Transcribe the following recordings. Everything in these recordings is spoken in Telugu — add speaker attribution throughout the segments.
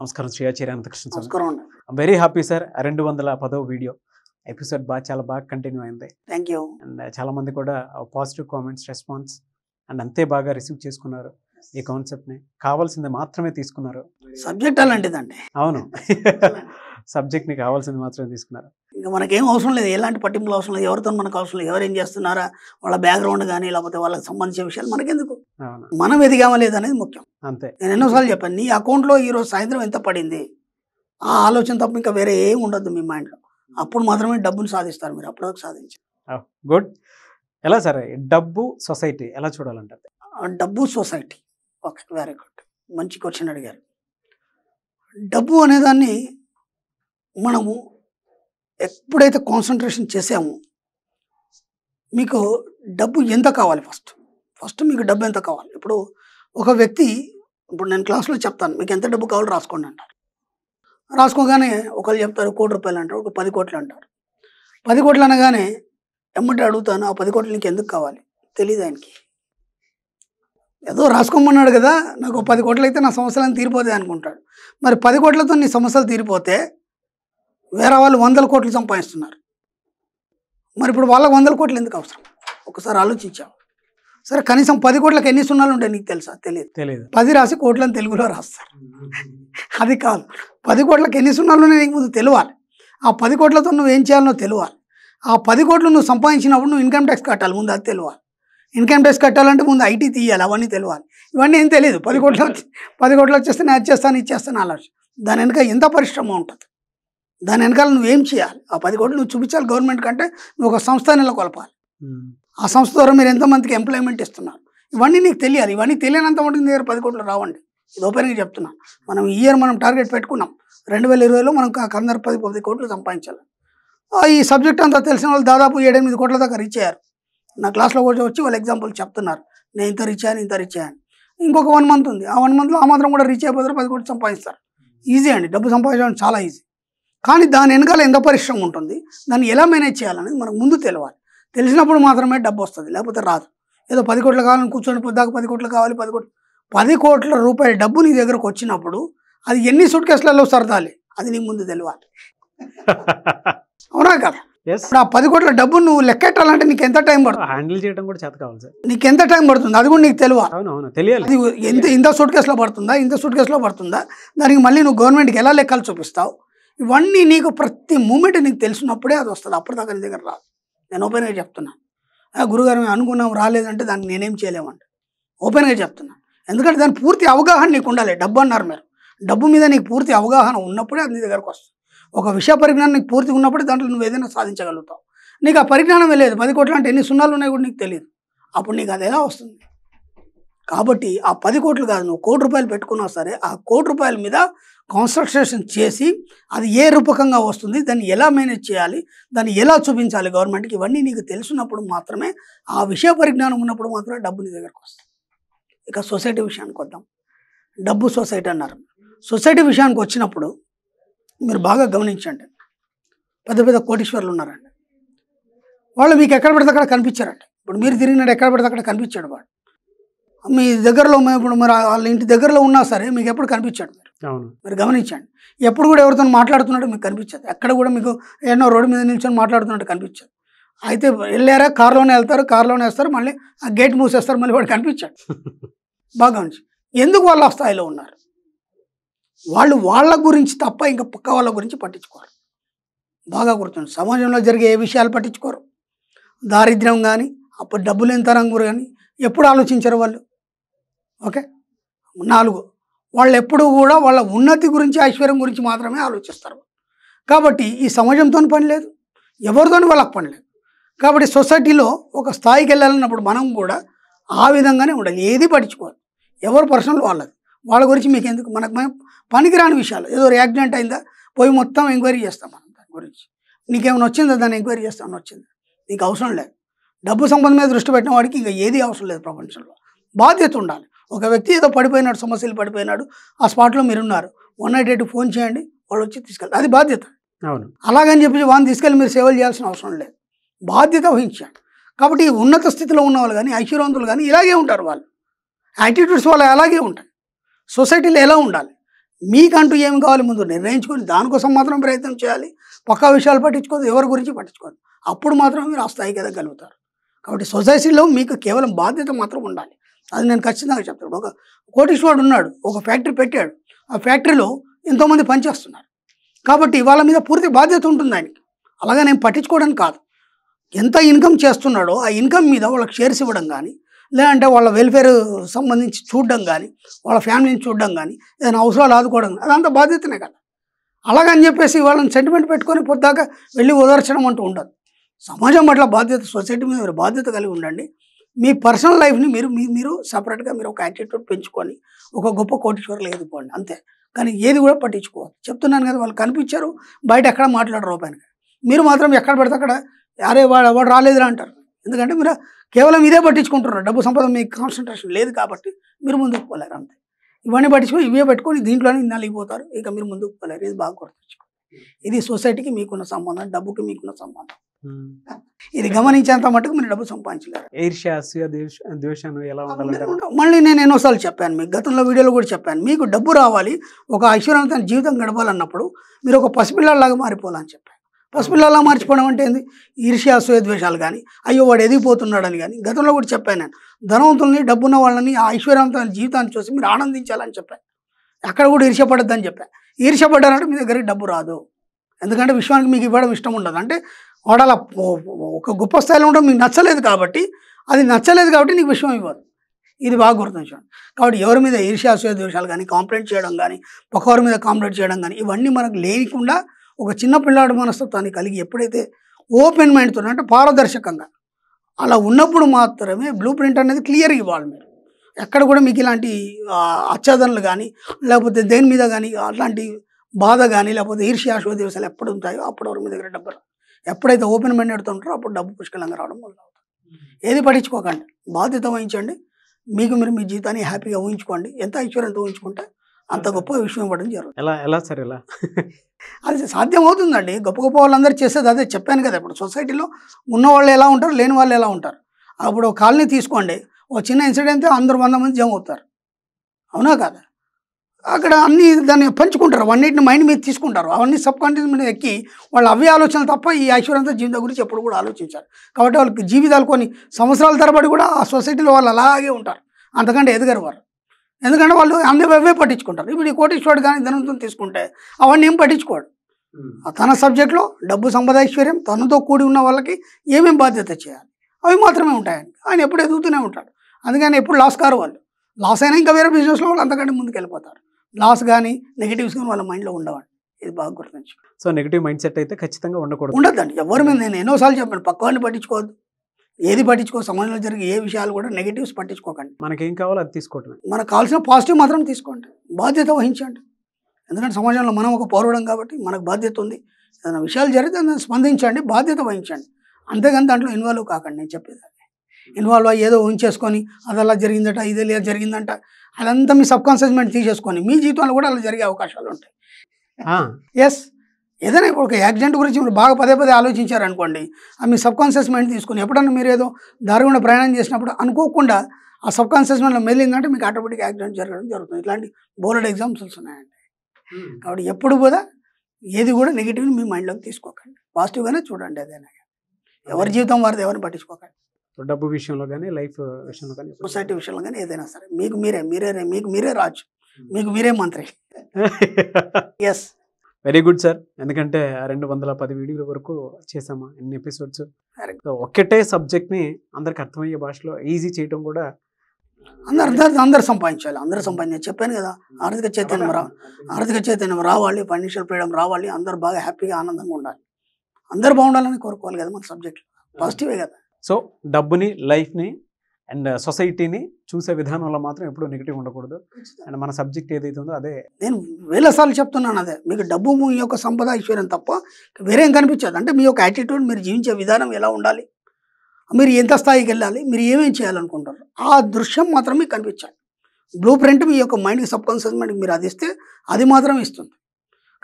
Speaker 1: నమస్కారం శ్రీయాచార్య అనంతకృష్ణ నమస్కారం వెరీ హ్యాపీ సార్ రెండు వందల పదో వీడియో ఎపిసోడ్ బాగా చాలా బాగా కంటిన్యూ అయింది థ్యాంక్ యూ అండ్ చాలా మంది కూడా పాజిటివ్ కామెంట్స్ రెస్పాన్స్ అండ్ అంతే బాగా రిసీవ్ చేసుకున్నారు ఈ కాన్సెప్ట్ ని కావాల్సింది మాత్రమే తీసుకున్నారు సబ్జెక్ట్ అలాంటిదండి అవును సబ్జెక్ట్ ని కావాల్సింది మాత్రమే తీసుకున్నారు
Speaker 2: ఇంకా మనకేం అవసరం లేదు ఎలాంటి పట్టింపులు అవసరం లేదు ఎవరితో మనకు అవసరం లేదు ఏం చేస్తున్నారా వాళ్ళ బ్యాక్గ్రౌండ్ కానీ లేకపోతే వాళ్ళకి సంబంధించిన విషయాలు మనకెందుకు మనం ఎదిగామా లేదనేది ముఖ్యం అంతే నేను ఎన్నోసార్లు చెప్పాను నీ అకౌంట్లో ఈరోజు సాయంత్రం ఎంత పడింది ఆ ఆలోచన తప్ప ఇంకా వేరే ఏం ఉండదు మీ మైండ్లో అప్పుడు మాత్రమే డబ్బును సాధిస్తారు మీరు అప్పుడు సాధించి
Speaker 1: గుడ్ ఎలా సరే డబ్బు సొసైటీ ఎలా చూడాలంటారు
Speaker 2: డబ్బు సొసైటీ ఓకే వెరీ గుడ్ మంచి క్వశ్చన్ అడిగారు డబ్బు అనేదాన్ని మనము ఎప్పుడైతే కాన్సన్ట్రేషన్ చేసామో మీకు డబ్బు ఎంత కావాలి ఫస్ట్ ఫస్ట్ మీకు డబ్బు ఎంత కావాలి ఇప్పుడు ఒక వ్యక్తి ఇప్పుడు నేను క్లాస్లో చెప్తాను మీకు ఎంత డబ్బు కావాలో రాసుకోండి అంటారు రాసుకోగానే ఒకరు చెప్తారు కోటి రూపాయలు అంటారు ఒక పది కోట్లు అంటారు పది కోట్లు అనగానే ఎమ్మటి అడుగుతాను ఆ పది కోట్లు నీకు ఎందుకు కావాలి తెలియదు ఆయనకి ఏదో రాసుకోమన్నాడు కదా నాకు పది కోట్లు అయితే నా సమస్యలను తీరిపోతాయి అనుకుంటాడు మరి పది కోట్లతో నీ సమస్యలు తీరిపోతే వేరే వాళ్ళు వందల కోట్లు సంపాదిస్తున్నారు మరి ఇప్పుడు వాళ్ళకు వందల కోట్లు ఎందుకు అవసరం ఒకసారి ఆలోచించావు సరే కనీసం పది కోట్లకు ఎన్ని సున్నాలు ఉంటాయి నీకు తెలుసా తెలియదు తెలియదు పది రాసి కోట్లను తెలుగులో రాస్తారు అది కాదు పది కోట్లకు ఎన్ని సున్నాలు నీకు ముందు తెలియాలి ఆ పది కోట్లతో నువ్వు ఏం చేయాలనో తెలియాలి ఆ పది కోట్లు నువ్వు సంపాదించినప్పుడు నువ్వు ఇన్కమ్ ట్యాక్స్ కట్టాలి ముందు అది తెలియాలి ఇన్కమ్ ట్యాక్స్ కట్టాలంటే ముందు ఐటీ తీయాలి అవన్నీ తెలియాలి ఇవన్నీ ఏం తెలియదు పది కోట్లు పది కోట్లు వచ్చేస్తే నేను అది చేస్తాను ఇచ్చేస్తాను అలా ఆలోచన దాని వెనుక ఎంత పరిశ్రమ ఉంటుంది దాని వెనకాల నువ్వేం చేయాలి ఆ పది కోట్లు నువ్వు చూపించాలి గవర్నమెంట్ కంటే నువ్వు ఒక సంస్థ నెలకొల్పాలి ఆ సంస్థ ద్వారా మీరు ఎంతమందికి ఎంప్లాయ్మెంట్ ఇస్తున్నారు ఇవన్నీ నీకు తెలియాలి ఇవన్నీ తెలియనంత ఉంటుంది దగ్గర పది కోట్లు రావండి ఇది ఓపెన్గా చెప్తున్నాను మనం ఈ ఇయర్ మనం టార్గెట్ పెట్టుకున్నాం రెండు వేల ఇరవైలో మనం కందరు పది పది కోట్లు సంపాదించాలి ఈ సబ్జెక్ట్ అంతా తెలిసిన వాళ్ళు దాదాపు ఏడెనిమిది కోట్ల దాకా రీచ్ అయ్యారు నా క్లాస్లో కూడా వచ్చి వాళ్ళు ఎగ్జాంపుల్ చెప్తున్నారు నేను ఇంత రీచ్ అయ్యాను ఇంత రీచ్ అయ్యాను ఇంకొక వన్ మంత్ ఉంది ఆ వన్ మంత్లో ఆ మాత్రం కూడా రీచ్ అయిపోతారు పది కోట్లు సంపాదిస్తారు ఈజీ అండి డబ్బు సంపాదించడం చాలా ఈజీ కానీ దాని వెనకాల ఎంత పరిశ్రమ ఉంటుంది దాన్ని ఎలా మేనేజ్ చేయాలనేది మనకు ముందు తెలవాలి తెలిసినప్పుడు మాత్రమే డబ్బు వస్తుంది లేకపోతే రాదు ఏదో పది కోట్లు కావాలని కూర్చొని పొద్దాక పది కోట్లు కావాలి పది కోట్లు పది కోట్ల రూపాయల డబ్బు నీ దగ్గరకు వచ్చినప్పుడు అది ఎన్ని సూట్ కేసులలో సరదాలి అది నీ ముందు తెలియాలి అవునా కదా ఇప్పుడు ఆ పది కోట్ల డబ్బు నువ్వు లెక్కెట్టాలంటే నీకు ఎంత టైం పడుతుంది హ్యాండిల్ చేయడం కూడా చేత కావాలి సార్ నీకు ఎంత టైం పడుతుంది అది కూడా నీకు తెలియాలి తెలియాలి అది ఎంత ఇంత సూట్ కేసులో పడుతుందా ఇంత సూట్ కేసులో పడుతుందా దానికి మళ్ళీ నువ్వు గవర్నమెంట్కి ఎలా లెక్కలు చూపిస్తావు ఇవన్నీ నీకు ప్రతి మూమెంట్ నీకు తెలిసినప్పుడే అది వస్తుంది అప్పటిదాకా నీ దగ్గర రాదు నేను ఓపెన్గా చెప్తున్నాను గురుగారు మేము అనుకున్నాం రాలేదంటే దాన్ని నేనేం చేయలేమండి ఓపెన్గా చెప్తున్నాను ఎందుకంటే దాని పూర్తి అవగాహన నీకు ఉండాలి డబ్బు అన్నారు మీరు డబ్బు మీద నీకు పూర్తి అవగాహన ఉన్నప్పుడే అది నీ దగ్గరకు వస్తుంది ఒక విషయ పరిజ్ఞానం నీకు పూర్తి ఉన్నప్పుడే దాంట్లో నువ్వు ఏదైనా సాధించగలుగుతావు నీకు ఆ పరిజ్ఞానం లేదు పది కోట్లు అంటే ఎన్ని సున్నాలు ఉన్నాయి కూడా నీకు తెలియదు అప్పుడు నీకు అది ఎలా వస్తుంది కాబట్టి ఆ పది కోట్లు కాదు నువ్వు కోటి రూపాయలు పెట్టుకున్నావు సరే ఆ కోటి రూపాయల మీద కాన్స్ట్రక్షన్ చేసి అది ఏ రూపకంగా వస్తుంది దాన్ని ఎలా మేనేజ్ చేయాలి దాన్ని ఎలా చూపించాలి గవర్నమెంట్కి ఇవన్నీ నీకు తెలిసినప్పుడు మాత్రమే ఆ విషయ పరిజ్ఞానం ఉన్నప్పుడు మాత్రమే డబ్బు నీ దగ్గరకు వస్తుంది ఇక సొసైటీ విషయానికి వద్దాం డబ్బు సొసైటీ అన్నారు సొసైటీ విషయానికి వచ్చినప్పుడు మీరు బాగా గమనించండి పెద్ద పెద్ద కోటీశ్వర్లు ఉన్నారండి వాళ్ళు మీకు ఎక్కడ పడితే అక్కడ కనిపించారండి ఇప్పుడు మీరు తిరిగినాడు ఎక్కడ పడితే అక్కడ కనిపించాడు వాడు మీ దగ్గరలో ఇప్పుడు మరి వాళ్ళ ఇంటి దగ్గరలో ఉన్నా సరే మీకు ఎప్పుడు కనిపించాడు అవును మీరు గమనించండి ఎప్పుడు కూడా ఎవరితో మాట్లాడుతున్నట్టు మీకు కనిపించదు ఎక్కడ కూడా మీకు ఎన్నో రోడ్డు మీద నిల్చొని మాట్లాడుతున్నట్టు కనిపించదు అయితే వెళ్ళారా కారులోనే వెళ్తారు కారులోనే వేస్తారు మళ్ళీ ఆ గేట్ మూసేస్తారు మళ్ళీ వాడు కనిపించాడు బాగా ఎందుకు వాళ్ళ స్థాయిలో ఉన్నారు వాళ్ళు వాళ్ళ గురించి తప్ప ఇంకా పక్క వాళ్ళ గురించి పట్టించుకోరు బాగా గుర్తుంది సమాజంలో జరిగే ఏ విషయాలు పట్టించుకోరు దారిద్ర్యం కానీ అప్పుడు డబ్బులు ఎంత రంగు కానీ ఎప్పుడు ఆలోచించరు వాళ్ళు ఓకే నాలుగు వాళ్ళు ఎప్పుడూ కూడా వాళ్ళ ఉన్నతి గురించి ఐశ్వర్యం గురించి మాత్రమే ఆలోచిస్తారు కాబట్టి ఈ సమాజంతో పని లేదు ఎవరితోని వాళ్ళకి పని లేదు కాబట్టి సొసైటీలో ఒక స్థాయికి వెళ్ళాలన్నప్పుడు మనం కూడా ఆ విధంగానే ఉండాలి ఏది పట్టించుకోవాలి ఎవరు పర్సనల్ వాళ్ళది వాళ్ళ గురించి మీకు ఎందుకు మనకు మేము పనికిరాని విషయాలు ఏదో యాక్సిడెంట్ అయిందా పోయి మొత్తం ఎంక్వైరీ చేస్తాం మనం దాని గురించి నీకేమైనా వచ్చిందా దాన్ని ఎంక్వైరీ చేస్తామని వచ్చింది నీకు అవసరం లేదు డబ్బు సంబంధం మీద దృష్టి పెట్టిన వాడికి ఇంకా ఏది అవసరం లేదు ప్రపంచంలో బాధ్యత ఉండాలి ఒక వ్యక్తి ఏదో పడిపోయినాడు సమస్యలు పడిపోయినాడు ఆ స్పాట్లో మీరు ఉన్నారు వన్ నైట్ ఎయిట్ ఫోన్ చేయండి వాళ్ళు వచ్చి తీసుకెళ్ళి అది బాధ్యత అవును అలాగని చెప్పి వాళ్ళని తీసుకెళ్ళి మీరు సేవలు చేయాల్సిన అవసరం లేదు బాధ్యత వహించాడు కాబట్టి ఉన్నత స్థితిలో ఉన్న వాళ్ళు కానీ ఐశ్వర్యవంతులు కానీ ఇలాగే ఉంటారు వాళ్ళు యాటిట్యూడ్స్ వాళ్ళు అలాగే ఉంటాయి సొసైటీలో ఎలా ఉండాలి మీకంటూ ఏమి కావాలి ముందు నిర్ణయించుకొని దానికోసం మాత్రం ప్రయత్నం చేయాలి పక్కా విషయాలు పట్టించుకోదు ఎవరి గురించి పట్టించుకోదు అప్పుడు మాత్రం మీరు ఆ స్థాయికి కలుగుతారు కాబట్టి సొసైటీలో మీకు కేవలం బాధ్యత మాత్రం ఉండాలి అది నేను ఖచ్చితంగా చెప్తాడు ఒక కోటీశ్వరుడు ఉన్నాడు ఒక ఫ్యాక్టరీ పెట్టాడు ఆ ఫ్యాక్టరీలో ఎంతోమంది పనిచేస్తున్నారు కాబట్టి వాళ్ళ మీద పూర్తి బాధ్యత ఉంటుంది ఆయనకి అలాగే నేను పట్టించుకోవడానికి కాదు ఎంత ఇన్కమ్ చేస్తున్నాడో ఆ ఇన్కమ్ మీద వాళ్ళకి షేర్స్ ఇవ్వడం కానీ లేదంటే వాళ్ళ వెల్ఫేర్ సంబంధించి చూడడం కానీ వాళ్ళ ఫ్యామిలీని చూడడం కానీ ఏదైనా అవసరాలు ఆదుకోవడం కానీ అదంతా బాధ్యతనే కదా అలాగని చెప్పేసి వాళ్ళని సెంటిమెంట్ పెట్టుకొని పొద్దాక వెళ్ళి ఓదార్చడం అంటూ ఉండదు సమాజం పట్ల బాధ్యత సొసైటీ మీద బాధ్యత కలిగి ఉండండి మీ పర్సనల్ లైఫ్ని మీరు మీ మీరు సపరేట్గా మీరు ఒక యాటిట్యూడ్ పెంచుకొని ఒక గొప్ప కోటీశ్వరులు ఎదుకోండి అంతే కానీ ఏది కూడా పట్టించుకోవాలి చెప్తున్నాను కదా వాళ్ళు కనిపించారు బయట ఎక్కడ మాట్లాడరు రూపాయనికి మీరు మాత్రం ఎక్కడ పడితే అక్కడ అరే వాడు వాడు రాలేదురా అంటారు ఎందుకంటే మీరు కేవలం ఇదే పట్టించుకుంటున్నారు డబ్బు సంపద మీకు కాన్సన్ట్రేషన్ లేదు కాబట్టి మీరు ముందుకు పోలేరు అంతే ఇవన్నీ పట్టించుకొని ఇవే పెట్టుకొని దీంట్లోనే నలిగిపోతారు ఇక మీరు ముందుకు పోలేరు ఇది బాగా గుర్తుంచుకోండి ఇది సొసైటీకి మీకున్న సంబంధం డబ్బుకి మీకున్న సంబంధం ఇది గమనించేంత మటుకు మీరు డబ్బు సంపాదించలేరు ఎలా మళ్ళీ నేను ఎన్నోసార్లు చెప్పాను మీకు గతంలో వీడియోలో కూడా చెప్పాను మీకు డబ్బు రావాలి ఒక తన జీవితం గడపాలన్నప్పుడు మీరు ఒక పసిపిల్లలాగా మారిపోవాలని చెప్పాను పసిపిల్లలా మార్చిపోవడం అంటే ఏంది ఈర్ష్య అసూయ ద్వేషాలు కానీ అయ్యో వాడు ఎదిగిపోతున్నాడని కానీ గతంలో కూడా చెప్పాను నేను ధనవంతుల్ని డబ్బున్న వాళ్ళని ఆ ఐశ్వర్యవంతమైన జీవితాన్ని చూసి మీరు ఆనందించాలని చెప్పాను అక్కడ కూడా ఈర్ష్యపడద్దని చెప్పాను ఈర్ష్యపడ్డారంటే మీ దగ్గరికి డబ్బు రాదు ఎందుకంటే విశ్వానికి మీకు ఇవ్వడం ఇష్టం ఉండదు అంటే వాడు అలా ఒక గొప్ప స్థాయిలో ఉండడం మీకు నచ్చలేదు కాబట్టి అది నచ్చలేదు కాబట్టి నీకు విషయం ఇవ్వదు ఇది బాగా గుర్తుంచుకోండి కాబట్టి ఎవరి మీద ఈర్ష్యాసూయ దోషాలు కానీ కాంప్లైంట్ చేయడం కానీ ఒకవరి మీద కాంప్లైంట్ చేయడం కానీ ఇవన్నీ మనకు లేనికుండా ఒక చిన్న పిల్లాడు మనస్తత్వాన్ని కలిగి ఎప్పుడైతే ఓపెన్ మైండ్తో అంటే పారదర్శకంగా అలా ఉన్నప్పుడు మాత్రమే బ్లూ ప్రింట్ అనేది క్లియర్ ఇవ్వాలి మీరు ఎక్కడ కూడా మీకు ఇలాంటి ఆచ్ఛాదనలు కానీ లేకపోతే దేని మీద కానీ అట్లాంటి బాధ కానీ లేకపోతే ఈర్ష్యాశోదేశాలు ఎప్పుడు ఉంటాయో అప్పుడు ఎవరి మీద దగ్గర డబ్బులు ఎప్పుడైతే ఓపెన్ మైండెడ్తో ఉంటారో అప్పుడు డబ్బు పుష్కలంగా రావడం మొదలవుతుంది ఏది పట్టించుకోకండి బాధ్యత వహించండి మీకు మీరు మీ జీతాన్ని హ్యాపీగా ఊహించుకోండి ఎంత ఐశ్వర్యంతో ఊహించుకుంటే అంత గొప్ప విషయం ఇవ్వడం జరుగుతుంది
Speaker 1: ఎలా ఎలా సార్ ఎలా
Speaker 2: అది సాధ్యం అవుతుందండి గొప్ప గొప్ప వాళ్ళందరూ చేసేది అదే చెప్పాను కదా ఇప్పుడు సొసైటీలో ఉన్న వాళ్ళు ఎలా ఉంటారు లేని వాళ్ళు ఎలా ఉంటారు అప్పుడు కాలనీ తీసుకోండి ఒక చిన్న ఇన్సిడెంట్ అందరు వంద మంది జమ అవుతారు అవునా కదా అక్కడ అన్నీ దాన్ని పంచుకుంటారు అవన్నిటిని మైండ్ మీద తీసుకుంటారు అవన్నీ సబ్ కాన్షియస్ మీద ఎక్కి వాళ్ళు అవే ఆలోచనలు తప్ప ఈ ఐశ్వర్యంత జీవితం గురించి ఎప్పుడు కూడా ఆలోచించారు కాబట్టి వాళ్ళకి జీవితాలు కొన్ని సంవత్సరాల తరబడి కూడా ఆ సొసైటీలో వాళ్ళు అలాగే ఉంటారు అంతకంటే ఎదగరు వారు ఎందుకంటే వాళ్ళు అన్ని అవే పట్టించుకుంటారు ఇప్పుడు ఈ కోటేశ్వరుడు కానీ ధనంతో తీసుకుంటే అవన్నీ ఏం పట్టించుకోడు hmm. తన సబ్జెక్ట్లో డబ్బు సంపద ఐశ్వర్యం తనతో కూడి ఉన్న వాళ్ళకి ఏమేం బాధ్యత చేయాలి అవి మాత్రమే ఉంటాయండి ఆయన ఎప్పుడు ఎదుగుతూనే ఉంటాడు అందుకని ఎప్పుడు లాస్ కారు వాళ్ళు లాస్ అయినా ఇంకా వేరే బిజినెస్లో వాళ్ళు అంతకంటే ముందుకు వెళ్ళిపోతారు లాస్ కానీ నెగిటివ్స్ కానీ వాళ్ళ మైండ్లో ఉండవండి ఇది బాగా గుర్తించు సో నెగిటివ్ మైండ్
Speaker 1: సెట్ అయితే ఖచ్చితంగా ఉండకూడదు ఉండదండి
Speaker 2: ఎవరి మీద నేను ఎన్నోసార్లు చెప్పాను వాళ్ళని పట్టించుకోవద్దు ఏది పట్టించుకో సమాజంలో జరిగే ఏ విషయాలు కూడా నెగిటివ్స్ పట్టించుకోకండి
Speaker 1: మనకేం కావాలో అది తీసుకోవటం
Speaker 2: మనకు కావాల్సిన పాజిటివ్ మాత్రం తీసుకోండి బాధ్యత వహించండి ఎందుకంటే సమాజంలో మనం ఒక పౌరుడం కాబట్టి మనకు బాధ్యత ఉంది ఏదైనా విషయాలు జరిగితే స్పందించండి బాధ్యత వహించండి అంతేగాని దాంట్లో ఇన్వాల్వ్ కాకండి నేను చెప్పేది ఇన్వాల్వ్ అయ్యి ఏదో ఊహించేసుకొని అది అలా జరిగిందట ఇది ఇలా జరిగిందంట అదంతా మీ సబ్ కాన్షియస్ మైండ్ తీసేసుకొని మీ జీవితంలో కూడా అలా జరిగే అవకాశాలు ఉంటాయి ఎస్ ఏదైనా ఇప్పుడు ఒక యాక్సిడెంట్ గురించి మీరు బాగా పదే పదే ఆలోచించారనుకోండి ఆ మీ సబ్ కాన్షియస్ మైండ్ తీసుకుని ఎప్పుడన్నా మీరు ఏదో దారుణ ప్రయాణం చేసినప్పుడు అనుకోకుండా ఆ సబ్ కాన్షియస్ మైండ్లో మెల్లిందంటే మీకు ఆటోమేటిక్ యాక్సిడెంట్ జరగడం జరుగుతుంది ఇలాంటి బోర్డ్ ఎగ్జాంపుల్స్ ఉన్నాయండి కాబట్టి ఎప్పుడు కూడా ఏది కూడా నెగిటివ్ని మీ మైండ్లోకి తీసుకోకండి పాజిటివ్గానే చూడండి ఏదైనా ఎవరి జీవితం వారిది ఎవరిని పట్టించుకోకండి
Speaker 1: డబ్బు విషయంలో కానీ లైఫ్ విషయంలో కానీ
Speaker 2: సొసైటీ విషయంలో కానీ ఏదైనా సరే మీకు మీరే మీరే మీకు మీరే రాజు hmm. మీకు మీరే మంత్రి
Speaker 1: ఎస్ వెరీ గుడ్ సార్ ఎందుకంటే రెండు వందల పది వీడియోల వరకు చేసామా ఎన్ని ఎపిసోడ్స్ ఒకటే సబ్జెక్ట్ని అందరికి అర్థమయ్యే
Speaker 2: భాషలో ఈజీ చేయడం కూడా అందరు అందరు సంపాదించాలి అందరు సంపాదించాలి చెప్పాను కదా hmm. ఆర్థిక చైతన్యం రా hmm. ఆర్థిక చైతన్యం రావాలి ఫైనాన్షియల్ ఫ్రీడమ్ రావాలి అందరు బాగా హ్యాపీగా ఆనందంగా ఉండాలి అందరు బాగుండాలని కోరుకోవాలి కదా మన సబ్జెక్ట్ పాజిటివే కదా సో
Speaker 1: డబ్బుని లైఫ్ని అండ్ సొసైటీని చూసే విధానంలో మాత్రం ఎప్పుడూ నెగిటివ్ ఉండకూడదు
Speaker 2: అండ్ మన సబ్జెక్ట్ ఏదైతే ఉందో అదే నేను వేలసార్లు చెప్తున్నాను అదే మీకు డబ్బు మీ యొక్క సంపద ఐశ్వర్యం తప్ప వేరేం కనిపించదు అంటే మీ యొక్క యాటిట్యూడ్ మీరు జీవించే విధానం ఎలా ఉండాలి మీరు ఎంత స్థాయికి వెళ్ళాలి మీరు ఏమేమి చేయాలనుకుంటారు ఆ దృశ్యం మాత్రం మీకు కనిపించాలి బ్లూ ప్రింట్ మీ యొక్క మైండ్కి సబ్కాన్షియస్ మైండ్కి మీరు అది ఇస్తే అది మాత్రమే ఇస్తుంది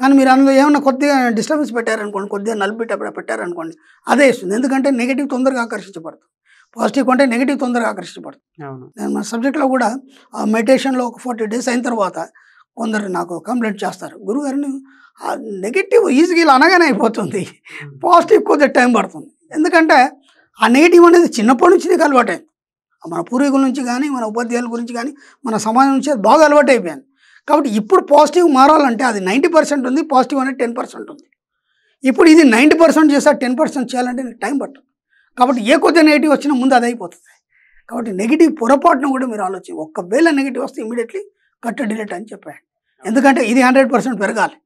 Speaker 2: కానీ మీరు అందులో ఏమైనా కొద్దిగా డిస్టర్బెన్స్ పెట్టారనుకోండి కొద్దిగా నలిపేటప్పుడు పెట్టారనుకోండి అదే ఇస్తుంది ఎందుకంటే నెగిటివ్ తొందరగా ఆకర్షించబడుతుంది పాజిటివ్ కొంటే నెగిటివ్ తొందరగా ఆకర్షించబడుతుంది నేను మా సబ్జెక్ట్లో కూడా మెడిటేషన్లో ఒక ఫార్టీ డేస్ అయిన తర్వాత కొందరు నాకు కంప్లైంట్ చేస్తారు గురుగారిని నెగిటివ్ ఈజీగా ఇలా అనగానే అయిపోతుంది పాజిటివ్ కొద్దిగా టైం పడుతుంది ఎందుకంటే ఆ నెగిటివ్ అనేది చిన్నప్పటి నుంచి నీకు అలవాటైంది మన పూర్వీకుల నుంచి కానీ మన ఉపాధ్యాయుల గురించి కానీ మన సమాజం నుంచి బాగా అలవాటు అయిపోయాను కాబట్టి ఇప్పుడు పాజిటివ్ మారాలంటే అది నైంటీ పర్సెంట్ ఉంది పాజిటివ్ అనేది టెన్ పర్సెంట్ ఉంది ఇప్పుడు ఇది నైంటీ పర్సెంట్ చేస్తా టెన్ పర్సెంట్ చేయాలంటే నేను టైం పట్టు కాబట్టి ఏ కొద్ది నెగిటివ్ వచ్చినా ముందు అది అయిపోతుంది కాబట్టి నెగిటివ్ పొరపాటును కూడా మీరు ఆలోచించి ఒక్కవేళ నెగిటివ్ వస్తే ఇమీడియట్లీ కట్ డిలీట్ అని చెప్పాడు ఎందుకంటే ఇది హండ్రెడ్ పర్సెంట్ పెరగాలి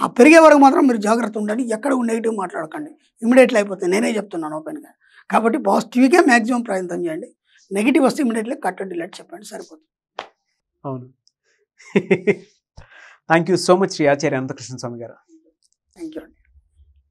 Speaker 2: ఆ పెరిగే వరకు మాత్రం మీరు జాగ్రత్త ఉండండి ఎక్కడ నెగిటివ్ మాట్లాడకండి ఇమీడియట్లీ అయిపోతుంది నేనే చెప్తున్నాను ఓపెన్గా కాబట్టి పాజిటివ్గా మ్యాక్సిమం ప్రయత్నం చేయండి నెగిటివ్ వస్తే ఇమీడియట్లీ కట్ డిలీట్ చెప్పండి సరిపోతుంది
Speaker 1: అవును thank you so much Shri Acharya Anantakrishna Swami garu
Speaker 2: thank you